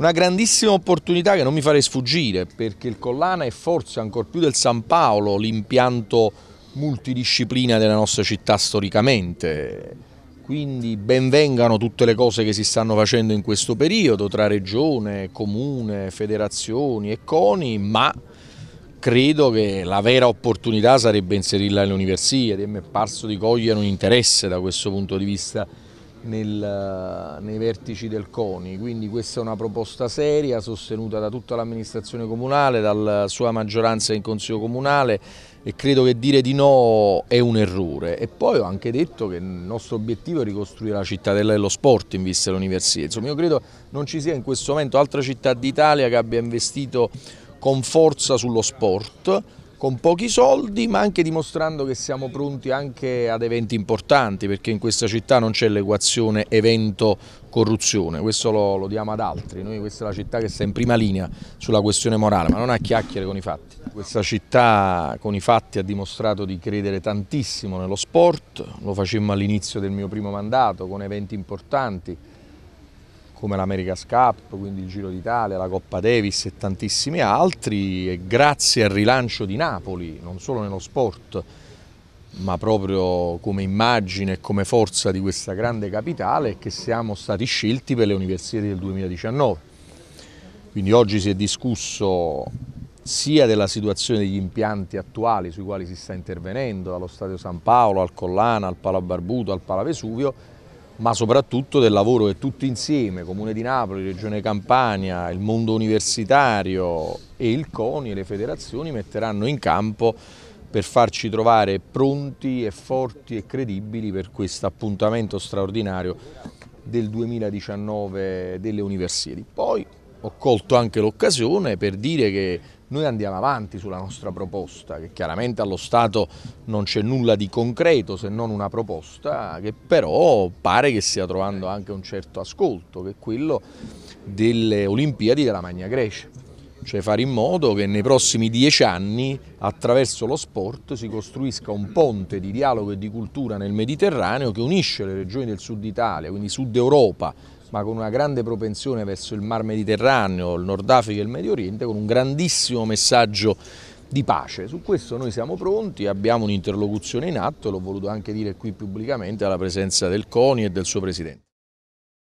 Una grandissima opportunità che non mi farei sfuggire perché il Collana è forse ancor più del San Paolo l'impianto multidisciplina della nostra città storicamente quindi benvengano tutte le cose che si stanno facendo in questo periodo tra regione, comune, federazioni e CONI, ma credo che la vera opportunità sarebbe inserirla nelle università e mi è parso di cogliere un interesse da questo punto di vista nel, nei vertici del CONI, quindi questa è una proposta seria sostenuta da tutta l'amministrazione comunale, dalla sua maggioranza in Consiglio Comunale e credo che dire di no è un errore e poi ho anche detto che il nostro obiettivo è ricostruire la cittadella dello sport in vista dell'università, insomma io credo non ci sia in questo momento altra città d'Italia che abbia investito con forza sullo sport con pochi soldi ma anche dimostrando che siamo pronti anche ad eventi importanti perché in questa città non c'è l'equazione evento-corruzione, questo lo, lo, diamo ad altri, noi questa è la città che sta in prima linea sulla questione morale ma non a chiacchiere con i fatti. Questa città con i fatti ha dimostrato di credere tantissimo nello sport, lo facemmo all'inizio del mio primo mandato con eventi importanti, come l'America's Cup, quindi il Giro d'Italia, la Coppa Davis e tantissimi altri e grazie al rilancio di Napoli, non solo nello sport, ma proprio come immagine e come forza di questa grande capitale che siamo stati scelti per le università del 2019. Quindi oggi si è discusso sia della situazione degli impianti attuali sui quali si sta intervenendo, dallo Stadio San Paolo al Collana, al Pala Barbuto, al Pala Vesuvio, ma soprattutto del lavoro che tutti insieme, Comune di Napoli, Regione Campania, il mondo universitario e il CONI e le federazioni metteranno in campo per farci trovare pronti e forti e credibili per questo appuntamento straordinario del 2019 delle Universiadi. Poi ho colto anche l'occasione per dire che noi andiamo avanti sulla nostra proposta, che chiaramente allo Stato non c'è nulla di concreto se non una proposta che però pare che stia trovando anche un certo ascolto, che è quello delle Olimpiadi della Magna Grecia. Cioè fare in modo che nei prossimi dieci anni attraverso lo sport si costruisca un ponte di dialogo e di cultura nel Mediterraneo che unisce le regioni del sud Italia, quindi sud Europa, ma con una grande propensione verso il Mar Mediterraneo, il Nord Africa e il Medio Oriente, con un grandissimo messaggio di pace. Su questo noi siamo pronti, abbiamo un'interlocuzione in atto, l'ho voluto anche dire qui pubblicamente alla presenza del CONI e del suo Presidente.